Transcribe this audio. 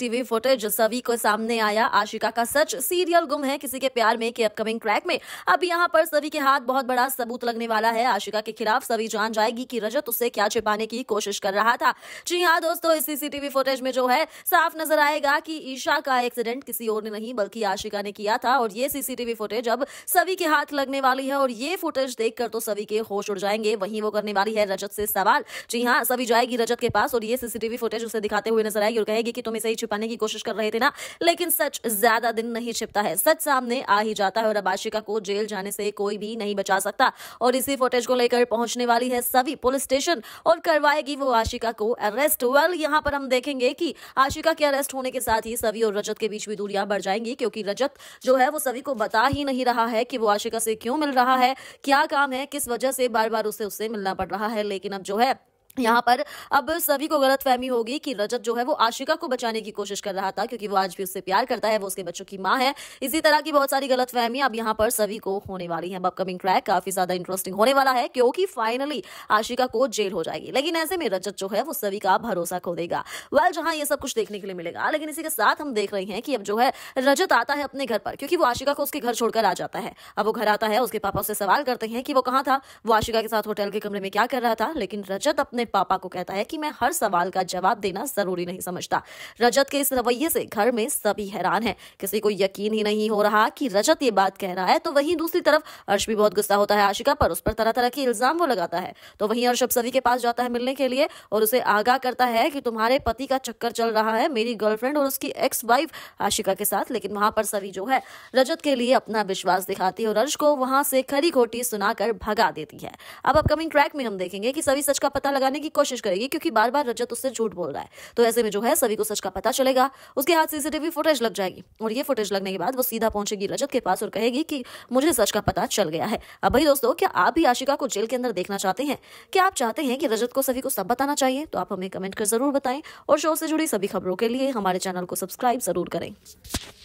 TV footage सभी को सामने आया आशिका का सच सीरियल गुम है किसी के प्यार में के अपकमिंग क्रैक में अब यहाँ पर सभी के हाथ बहुत बड़ा सबूत लगने वाला है आशिका के खिलाफ सभी जान जाएगी कि रजत उससे क्या छिपाने की कोशिश कर रहा था जी हाँ दोस्तों इस सीसीटीवी फुटेज में जो है साफ नजर आएगा की ईशा का एक्सीडेंट किसी और ने नहीं बल्कि आशिका ने किया था और ये सीसीटीवी फुटेज अब सभी के हाथ लगने वाली है और ये फुटेज देख तो सभी के होश उड़ जाएंगे वही वो करने वाली है रजत से सवाल जी हाँ सभी जाएगी रजत के पास और ये सीसीटीवी फुटेज उसे दिखाते हुए नजर आएगी और कहेगी कि तुम इसे छुपाने की कोशिश कर रहे थे ना लेकिन सच ज्यादा दिन नहीं छिपता है सच सामने आ ही जाता है और अब आशिका को जेल जाने से कोई भी नहीं बचा सकता और इसी फुटेज को लेकर पहुंचने वाली है सभी पुलिस स्टेशन और करवाएगी वो आशिका को अरेस्ट वेल यहाँ पर हम देखेंगे की आशिका के अरेस्ट होने के साथ ही सभी और रजत के बीच भी दूरियां बढ़ जाएंगी क्योंकि रजत जो है वो सभी को बता ही नहीं रहा है कि वो आशिका से क्यों मिल रहा है क्या काम है किस वजह से बार बार उसे उससे मिलना पड़ रहा है लेकिन अब जो है यहाँ पर अब सभी को गलत फहमी होगी कि रजत जो है वो आशिका को बचाने की कोशिश कर रहा था क्योंकि वो आज भी उससे प्यार करता है वो उसके बच्चों की माँ है इसी तरह की बहुत सारी गलत फहमी अब यहाँ पर सभी को होने वाली है अपकमिंग ट्रैक काफी ज्यादा इंटरेस्टिंग होने वाला है क्योंकि फाइनली आशिका को जेल हो जाएगी लेकिन ऐसे में रजत जो है वो सभी का भरोसा खो देगा वेल जहां ये सब कुछ देखने के लिए मिलेगा लेकिन इसी के साथ हम देख रहे हैं कि अब जो है रजत आता है अपने घर पर क्योंकि वो आशिका को उसके घर छोड़कर आ जाता है अब वो घर आता है उसके पापा उससे सवाल करते हैं कि वो कहाँ था वो आशिका के साथ होटल के कमरे में क्या कर रहा था लेकिन रजत अपने अपने पापा को कहता है कि मैं हर सवाल का जवाब देना जरूरी नहीं समझता रजत के इस रवैये से घर में सभी हैरान है किसी को यकीन ही नहीं हो रहा कि रजत ये बात कह रहा है तो वहीं दूसरी तरफ अर्श भी बहुत गुस्सा होता है आशिका पर उस पर तरह तरह के इल्जाम वो लगाता है तो वहीं अर्श अब सभी के पास जाता है मिलने के लिए और उसे आगाह करता है कि तुम्हारे पति का चक्कर चल रहा है मेरी गर्लफ्रेंड और उसकी एक्स वाइफ आशिका के साथ लेकिन वहां पर सभी जो है रजत के लिए अपना विश्वास दिखाती है और अर्श को वहां से खरी खोटी सुनाकर भगा देती है अब अपकमिंग ट्रैक में हम देखेंगे कि सभी सच का पता लगाने बचाने की कोशिश करेगी क्योंकि बार बार रजत उससे झूठ बोल रहा है तो ऐसे में जो है सभी को सच का पता चलेगा उसके हाथ सीसीटीवी फुटेज लग जाएगी और ये फुटेज लगने के बाद वो सीधा पहुंचेगी रजत के पास और कहेगी कि मुझे सच का पता चल गया है अब भाई दोस्तों क्या आप भी आशिका को जेल के अंदर देखना चाहते हैं क्या आप चाहते हैं कि रजत को सभी को सब बताना चाहिए तो आप हमें कमेंट कर जरूर बताएं और शो से जुड़ी सभी खबरों के लिए हमारे चैनल को सब्सक्राइब जरूर करें